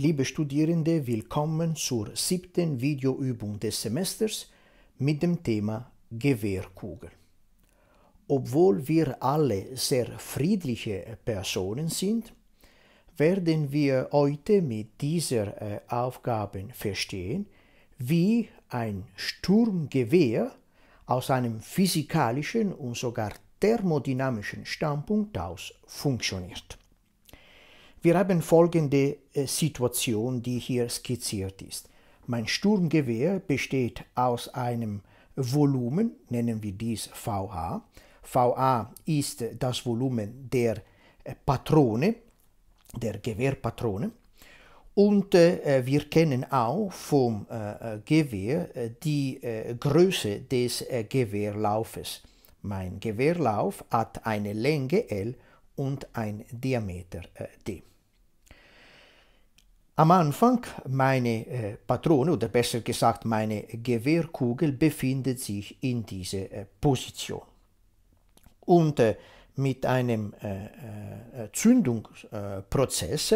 Liebe Studierende, willkommen zur siebten Videoübung des Semesters mit dem Thema Gewehrkugel. Obwohl wir alle sehr friedliche Personen sind, werden wir heute mit dieser äh, Aufgabe verstehen, wie ein Sturmgewehr aus einem physikalischen und sogar thermodynamischen Standpunkt aus funktioniert. Wir haben folgende äh, Situation, die hier skizziert ist. Mein Sturmgewehr besteht aus einem Volumen, nennen wir dies VA. VA ist das Volumen der äh, Patrone, der Gewehrpatrone. Und äh, wir kennen auch vom äh, äh Gewehr die äh, Größe des Gewehrlaufes. Mein Gewehrlauf hat eine Länge L und ein Diameter äh, d. Am Anfang meine äh, Patrone oder besser gesagt meine Gewehrkugel befindet sich in dieser äh, Position. Und mit einem Zündungsprozess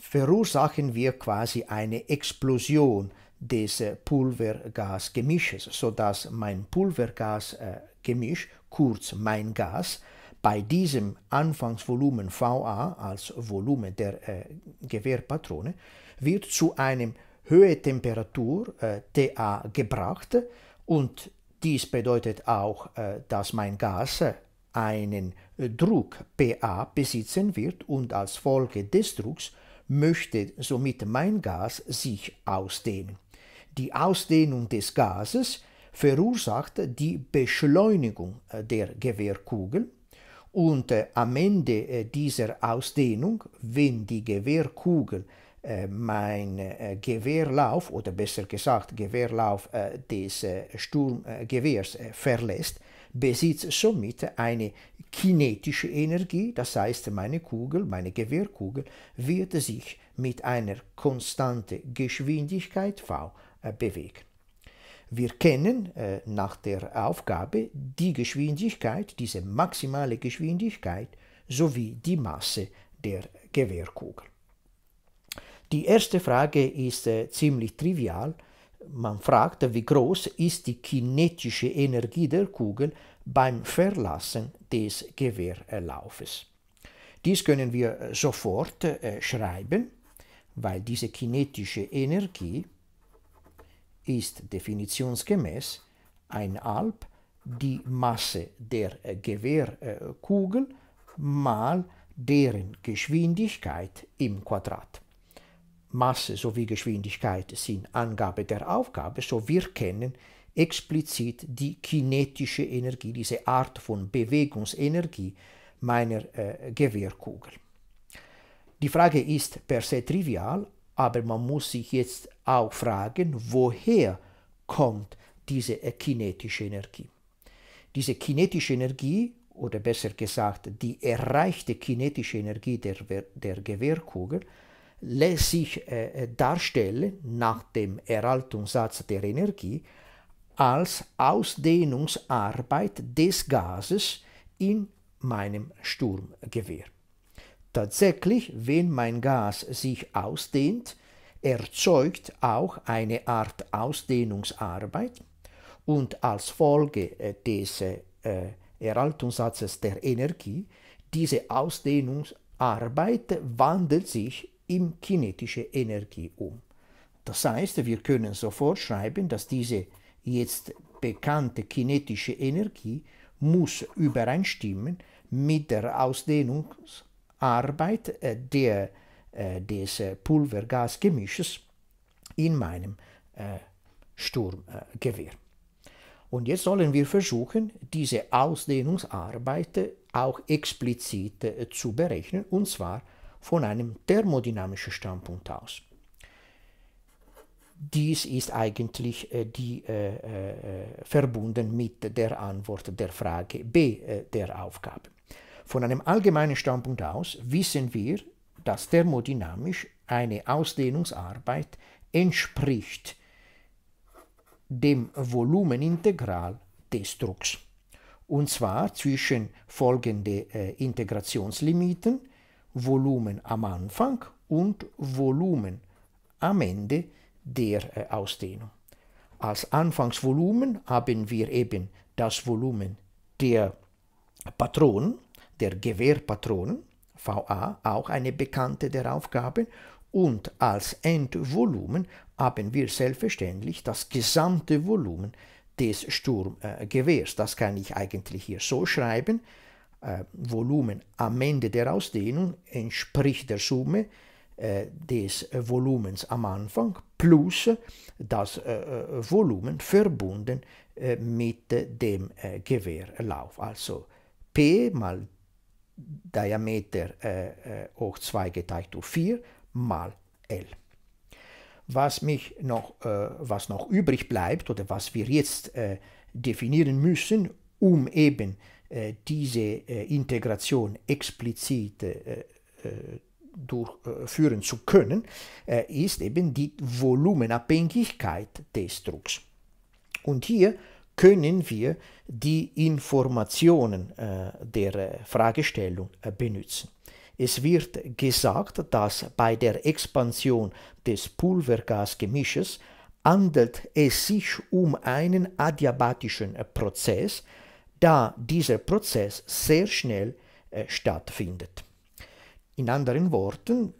verursachen wir quasi eine Explosion des Pulvergasgemisches, sodass mein Pulvergasgemisch, kurz mein Gas, bei diesem Anfangsvolumen VA als Volumen der äh, Gewehrpatrone wird zu einem Höhetemperatur äh, TA gebracht und dies bedeutet auch, äh, dass mein Gas einen Druck PA besitzen wird und als Folge des Drucks möchte somit mein Gas sich ausdehnen. Die Ausdehnung des Gases verursacht die Beschleunigung äh, der Gewehrkugel und äh, am Ende äh, dieser Ausdehnung, wenn die Gewehrkugel äh, mein äh, Gewehrlauf oder besser gesagt Gewehrlauf äh, des Sturmgewehrs verlässt, besitzt somit eine kinetische Energie, das heißt meine Kugel, meine Gewehrkugel wird sich mit einer konstanten Geschwindigkeit v bewegen. Wir kennen äh, nach der Aufgabe die Geschwindigkeit, diese maximale Geschwindigkeit sowie die Masse der Gewehrkugel. Die erste Frage ist äh, ziemlich trivial. Man fragt, wie groß ist die kinetische Energie der Kugel beim Verlassen des Gewehrlaufes. Dies können wir äh, sofort äh, schreiben, weil diese kinetische Energie ist definitionsgemäß ein Alp die Masse der äh, Gewehrkugel äh, mal deren Geschwindigkeit im Quadrat. Masse sowie Geschwindigkeit sind Angabe der Aufgabe, so wir kennen explizit die kinetische Energie, diese Art von Bewegungsenergie meiner äh, Gewehrkugel. Die Frage ist per se trivial, aber man muss sich jetzt auch fragen, woher kommt diese kinetische Energie? Diese kinetische Energie, oder besser gesagt, die erreichte kinetische Energie der, der Gewehrkugel, lässt sich äh, äh, darstellen nach dem Erhaltungssatz der Energie als Ausdehnungsarbeit des Gases in meinem Sturmgewehr. Tatsächlich, wenn mein Gas sich ausdehnt, erzeugt auch eine Art Ausdehnungsarbeit und als Folge äh, des äh, Erhaltungssatzes der Energie, diese Ausdehnungsarbeit wandelt sich in kinetische Energie um. Das heißt, wir können sofort schreiben, dass diese jetzt bekannte kinetische Energie muss übereinstimmen mit der Ausdehnungsarbeit Arbeit äh, der, äh, des äh, Pulvergasgemisches in meinem äh, Sturmgewehr. Und jetzt sollen wir versuchen, diese Ausdehnungsarbeit auch explizit zu berechnen, und zwar von einem thermodynamischen Standpunkt aus. Dies ist eigentlich die, äh, äh, verbunden mit der Antwort der Frage B äh, der Aufgabe. Von einem allgemeinen Standpunkt aus wissen wir, dass thermodynamisch eine Ausdehnungsarbeit entspricht dem Volumenintegral des Drucks. Und zwar zwischen folgende äh, Integrationslimiten, Volumen am Anfang und Volumen am Ende der äh, Ausdehnung. Als Anfangsvolumen haben wir eben das Volumen der Patronen der Gewehrpatronen, VA, auch eine bekannte der Aufgaben, und als Endvolumen haben wir selbstverständlich das gesamte Volumen des Sturmgewehrs. Das kann ich eigentlich hier so schreiben. Äh, Volumen am Ende der Ausdehnung entspricht der Summe äh, des Volumens am Anfang plus das äh, Volumen verbunden mit dem Gewehrlauf. Also P mal Diameter äh, äh hoch 2 geteilt durch 4 mal L. Was, mich noch, äh, was noch übrig bleibt oder was wir jetzt äh, definieren müssen, um eben äh, diese äh, Integration explizit durchführen zu können, ist eben die Volumenabhängigkeit des Drucks. Und hier können wir die Informationen äh, der äh, Fragestellung äh, benutzen. Es wird gesagt, dass bei der Expansion des Pulvergasgemisches handelt es sich um einen adiabatischen Prozess, da dieser Prozess sehr schnell stattfindet. In anderen Worten,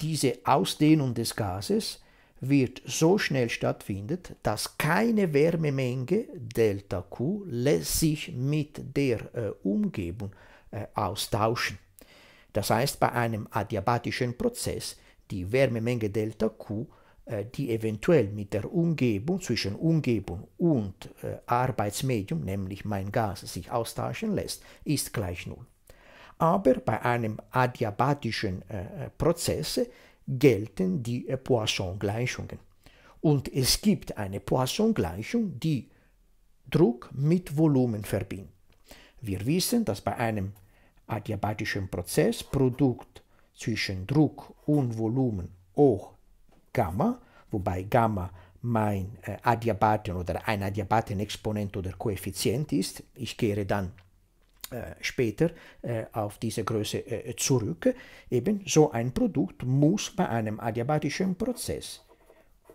diese Ausdehnung des Gases wird so schnell stattfindet, dass keine Wärmemenge Delta Q lässt sich mit der äh, Umgebung äh, austauschen. Das heißt, bei einem adiabatischen Prozess die Wärmemenge Delta Q, äh, die eventuell mit der Umgebung, zwischen Umgebung und äh, Arbeitsmedium, nämlich mein Gas, sich austauschen lässt, ist gleich Null. Aber bei einem adiabatischen äh, äh, Prozess gelten die äh, Poisson-Gleichungen. Und es gibt eine Poisson-Gleichung, die Druck mit Volumen verbindet. Wir wissen, dass bei einem adiabatischen Prozess Produkt zwischen Druck und Volumen hoch Gamma, wobei Gamma mein äh, Adiabaten oder ein Adiabaten-Exponent oder Koeffizient ist. Ich kehre dann äh, später äh, auf diese Größe äh, zurück. Eben so ein Produkt muss bei einem adiabatischen Prozess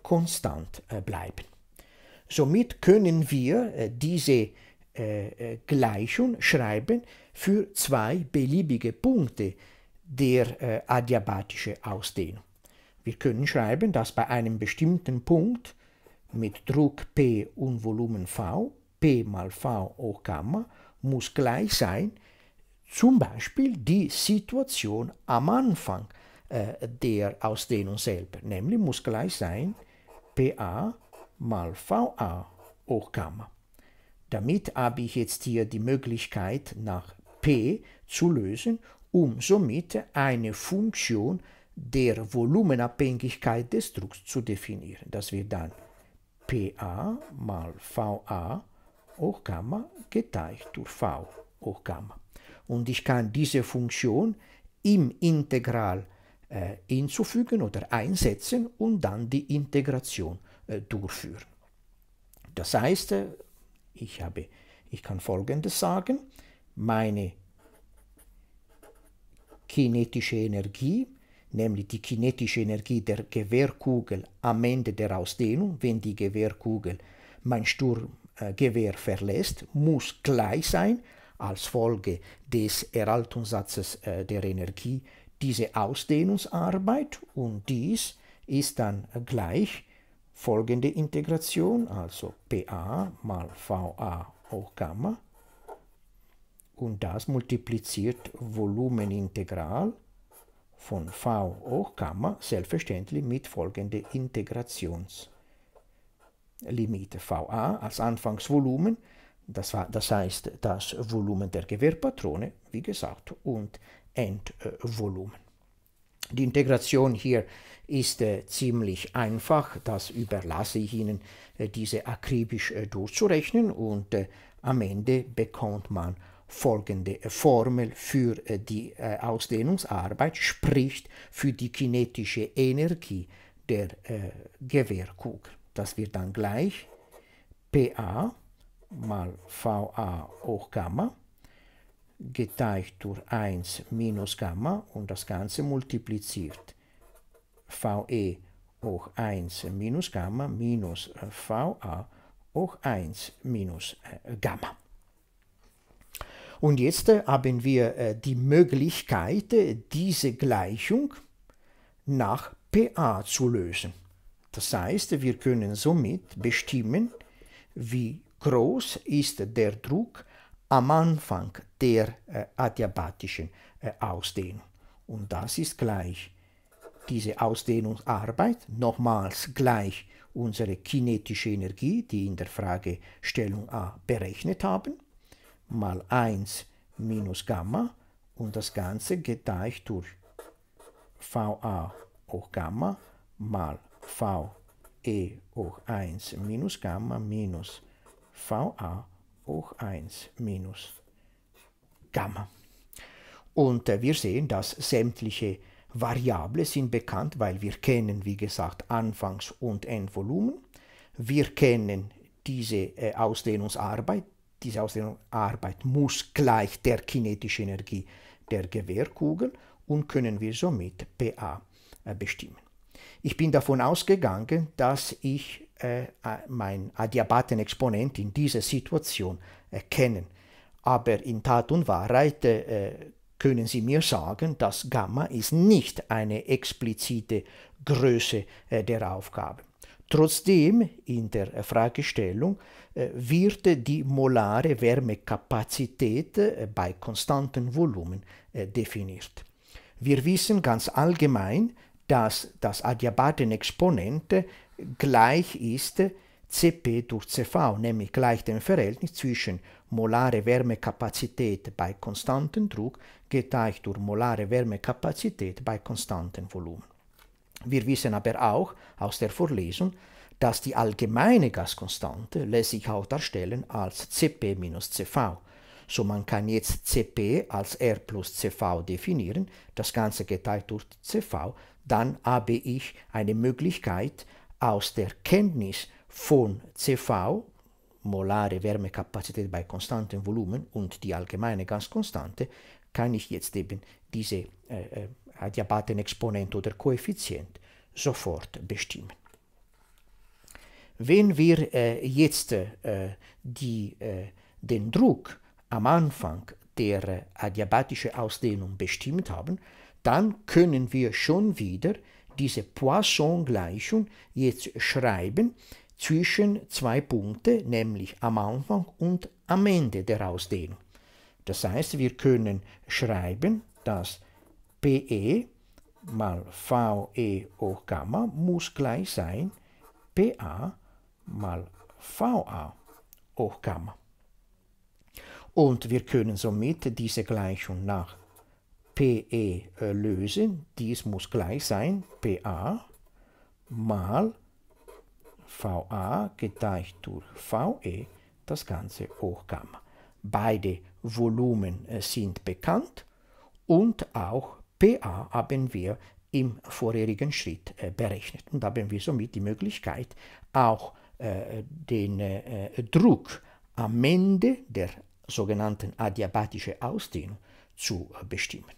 konstant bleiben. Somit können wir diese Gleichung schreiben für zwei beliebige Punkte der adiabatischen Ausdehnung. Wir können schreiben, dass bei einem bestimmten Punkt mit Druck P und Volumen V, P mal V hoch Gamma, muss gleich sein, zum Beispiel die Situation am Anfang äh, der Ausdehnung selber, nämlich muss gleich sein PA mal VA hoch Gamma. Damit habe ich jetzt hier die Möglichkeit nach P zu lösen, um somit eine Funktion der Volumenabhängigkeit des Drucks zu definieren. Das wird dann PA mal VA hoch Gamma geteilt durch v hoch Gamma. Und ich kann diese Funktion im Integral äh, hinzufügen oder einsetzen und dann die Integration äh, durchführen. Das heißt, äh, ich, habe, ich kann Folgendes sagen, meine kinetische Energie, nämlich die kinetische Energie der Gewehrkugel am Ende der Ausdehnung, wenn die Gewehrkugel mein Sturm äh, Gewehr verlässt, muss gleich sein, als Folge des Erhaltungssatzes äh, der Energie, diese Ausdehnungsarbeit und dies ist dann gleich folgende Integration, also PA mal VA hoch Gamma und das multipliziert Volumenintegral von V hoch Gamma selbstverständlich mit folgender Integrationsarbeit. Limite VA als Anfangsvolumen, das, war, das heißt das Volumen der Gewehrpatrone, wie gesagt, und Endvolumen. Die Integration hier ist äh, ziemlich einfach, das überlasse ich Ihnen, äh, diese akribisch äh, durchzurechnen und äh, am Ende bekommt man folgende äh, Formel für äh, die Ausdehnungsarbeit, spricht für die kinetische Energie der Gewehrkugel das wird dann gleich PA mal VA hoch Gamma geteilt durch 1 minus Gamma und das Ganze multipliziert VE hoch 1 minus Gamma minus äh, VA hoch 1 minus äh, Gamma. Und jetzt äh, haben wir die Möglichkeit, diese Gleichung nach PA zu lösen. Das heißt, wir können somit bestimmen, wie groß ist der Druck am Anfang der äh, adiabatischen äh, Ausdehnung. Und das ist gleich diese Ausdehnungsarbeit, nochmals gleich unsere kinetische Energie, die in der Fragestellung A berechnet haben, mal 1 minus Gamma und das Ganze geteilt durch VA hoch Gamma mal V E hoch 1 minus Gamma minus VA hoch 1 minus Gamma. Und äh, wir sehen, dass sämtliche Variable sind bekannt, weil wir kennen, wie gesagt, Anfangs- und Endvolumen. Wir kennen diese äh, Ausdehnungsarbeit. Diese Ausdehnungsarbeit muss gleich der kinetischen Energie der Gewehrkugel und können wir somit PA äh, bestimmen. Ich bin davon ausgegangen, dass ich äh, mein Adiabaten-Exponent in dieser Situation erkennen. Äh, Aber in Tat und Wahrheit äh, können Sie mir sagen, dass Gamma ist nicht eine explizite Größe äh, der Aufgabe. Trotzdem in der äh, Fragestellung äh, wird die molare Wärmekapazität äh, bei konstantem Volumen äh, definiert. Wir wissen ganz allgemein, dass das Adiabaten-Exponente gleich ist Cp durch Cv, nämlich gleich dem Verhältnis zwischen molare Wärmekapazität bei konstantem Druck geteilt durch molare Wärmekapazität bei konstantem Volumen. Wir wissen aber auch aus der Vorlesung, dass die allgemeine Gaskonstante lässt sich auch darstellen als Cp minus Cv. So man kann jetzt Cp als R plus Cv definieren, das Ganze geteilt durch Cv, dann habe ich eine Möglichkeit, aus der Kenntnis von CV, molare Wärmekapazität bei konstantem Volumen und die allgemeine Gaskonstante, kann ich jetzt eben diese äh, äh Exponent oder Koeffizient sofort bestimmen. Wenn wir äh, jetzt äh, die, äh, den Druck am Anfang der äh, adiabatischen Ausdehnung bestimmt haben, dann können wir schon wieder diese Poisson-Gleichung jetzt schreiben zwischen zwei Punkten, nämlich am Anfang und am Ende der Ausdehnung. Das heißt, wir können schreiben, dass PE mal VE hoch Gamma muss gleich sein PA mal VA hoch Gamma. Und wir können somit diese Gleichung nach PE äh, øh, lösen. Dies muss gleich sein, PA mal VA geteilt durch VE, das Ganze hoch Gamma. Beide Volumen äh, sind bekannt und auch PA haben wir im vorherigen Schritt äh, berechnet. Und haben wir somit die Möglichkeit, auch äh, den äh, Druck am Ende der sogenannten adiabatischen Ausdehnung zu äh, bestimmen.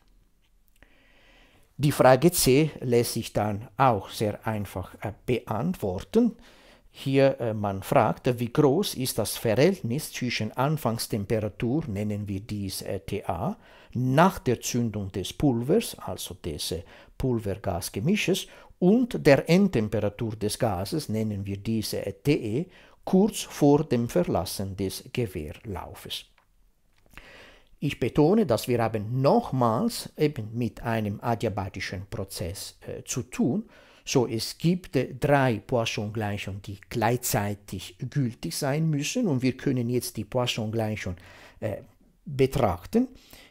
Die Frage C lässt sich dann auch sehr einfach äh, beantworten. Hier äh, man fragt, wie groß ist das Verhältnis zwischen Anfangstemperatur, nennen wir dies äh, TA, nach der Zündung des Pulvers, also des Pulvergasgemisches, und der Endtemperatur des Gases, nennen wir dies TE, kurz vor dem Verlassen des Gewehrlaufes. Ich betone, dass wir haben nochmals eben mit einem adiabatischen Prozess äh, zu tun. So, es gibt äh, drei Poisson-Gleichungen, die gleichzeitig gültig sein müssen und wir können jetzt die Poisson-Gleichung äh, betrachten,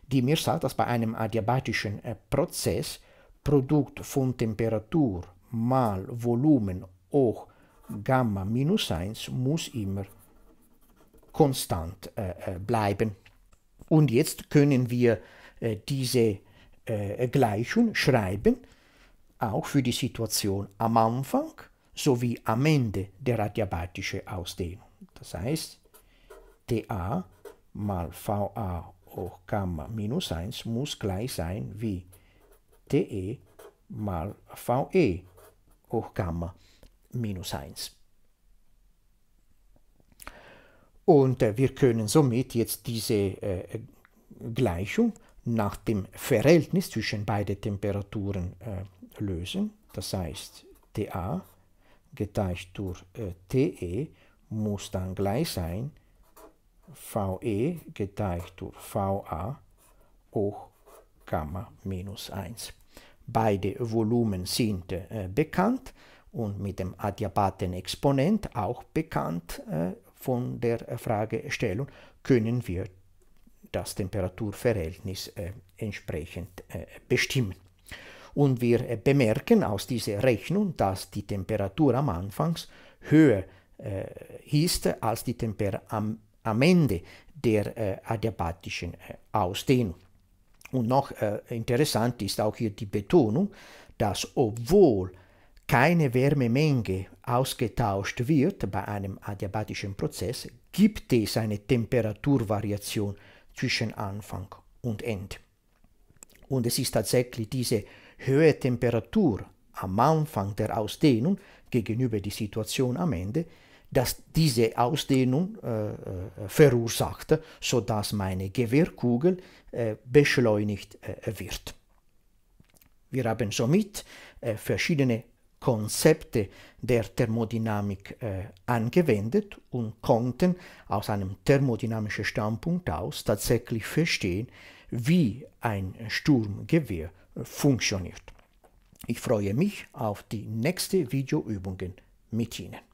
die mir sagt, dass bei einem adiabatischen äh, Prozess Produkt von Temperatur mal Volumen hoch Gamma minus 1 muss immer konstant äh, äh bleiben. Und jetzt können wir äh, diese äh, Gleichung schreiben, auch für die Situation am Anfang sowie am Ende der adiabatische Ausdehnung. Das heißt, dA mal VA hoch Gamma minus 1 muss gleich sein wie dE mal VE hoch Gamma minus 1. Und äh, wir können somit jetzt diese äh, Gleichung nach dem Verhältnis zwischen beiden Temperaturen äh, lösen. Das heißt, TA geteilt durch TE muss dann gleich sein VE geteilt durch VA hoch Gamma minus 1. Beide Volumen sind äh, bekannt und mit dem adiabaten Exponent auch bekannt, äh, von der äh, Fragestellung können wir das Temperaturverhältnis äh, entsprechend äh, bestimmen. Und wir bemerken aus dieser Rechnung, dass die Temperatur am Anfang höher ist als die Temperatur am, am Ende der adiabatischen Ausdehnung. Und noch äh, interessant ist auch hier die Betonung, dass obwohl keine Wärmemenge ausgetauscht wird bei einem adiabatischen Prozess, gibt es eine Temperaturvariation zwischen Anfang und Ende. Und es ist tatsächlich diese höhere Temperatur am Anfang der Ausdehnung gegenüber der Situation am Ende, dass diese Ausdehnung äh, äh verursacht, sodass meine Gewehrkugel äh, beschleunigt äh, wird. Wir haben somit äh, verschiedene Konzepte der Thermodynamik äh, angewendet und konnten aus einem thermodynamischen Standpunkt aus tatsächlich verstehen, wie ein Sturmgewehr äh, funktioniert. Ich freue mich auf die nächste Videoübungen mit Ihnen.